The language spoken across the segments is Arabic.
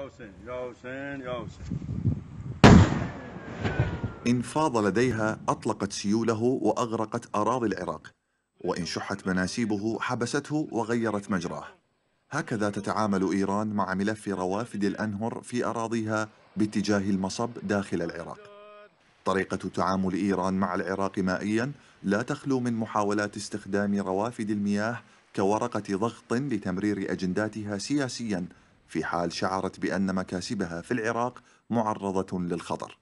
إن فاض انفاض لديها أطلقت سيوله وأغرقت أراضي العراق وإن شحت مناسيبه حبسته وغيرت مجراه هكذا تتعامل إيران مع ملف روافد الأنهر في أراضيها باتجاه المصب داخل العراق طريقة تعامل إيران مع العراق مائيا لا تخلو من محاولات استخدام روافد المياه كورقة ضغط لتمرير أجنداتها سياسيا في حال شعرت بأن مكاسبها في العراق معرضة للخطر.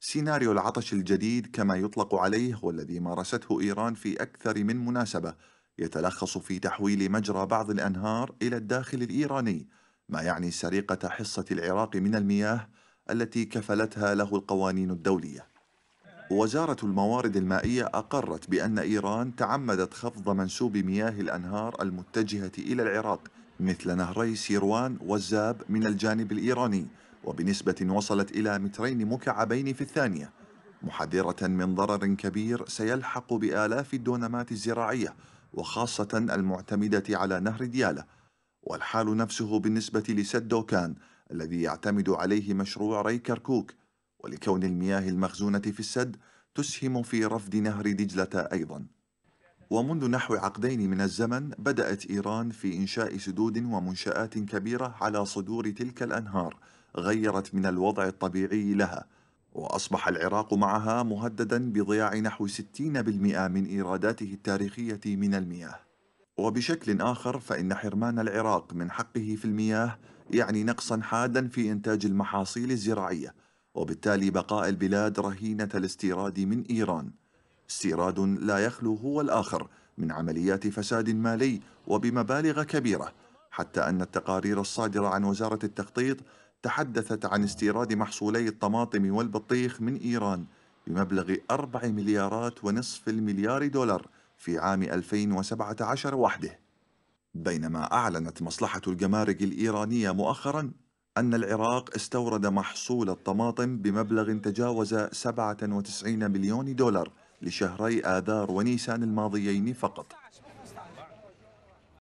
سيناريو العطش الجديد كما يطلق عليه والذي مارسته إيران في أكثر من مناسبة يتلخص في تحويل مجرى بعض الأنهار إلى الداخل الإيراني ما يعني سرقة حصة العراق من المياه التي كفلتها له القوانين الدولية وزارة الموارد المائية أقرت بأن إيران تعمدت خفض منسوب مياه الأنهار المتجهة إلى العراق مثل نهري سيروان والزاب من الجانب الإيراني وبنسبة وصلت إلى مترين مكعبين في الثانية محذرة من ضرر كبير سيلحق بآلاف الدونمات الزراعية وخاصة المعتمدة على نهر ديالة والحال نفسه بالنسبة لسد دوكان الذي يعتمد عليه مشروع ري كركوك ولكون المياه المخزونة في السد تسهم في رفض نهر دجلة أيضاً ومنذ نحو عقدين من الزمن بدأت إيران في إنشاء سدود ومنشآت كبيرة على صدور تلك الأنهار غيرت من الوضع الطبيعي لها وأصبح العراق معها مهددا بضياع نحو 60% من إيراداته التاريخية من المياه وبشكل آخر فإن حرمان العراق من حقه في المياه يعني نقصا حادا في إنتاج المحاصيل الزراعية وبالتالي بقاء البلاد رهينة الاستيراد من إيران استيراد لا يخلو هو الآخر من عمليات فساد مالي وبمبالغ كبيرة حتى أن التقارير الصادرة عن وزارة التخطيط تحدثت عن استيراد محصولي الطماطم والبطيخ من إيران بمبلغ 4 مليارات ونصف المليار دولار في عام 2017 وحده بينما أعلنت مصلحة الجمارك الإيرانية مؤخرا أن العراق استورد محصول الطماطم بمبلغ تجاوز 97 مليون دولار لشهري آذار ونيسان الماضيين فقط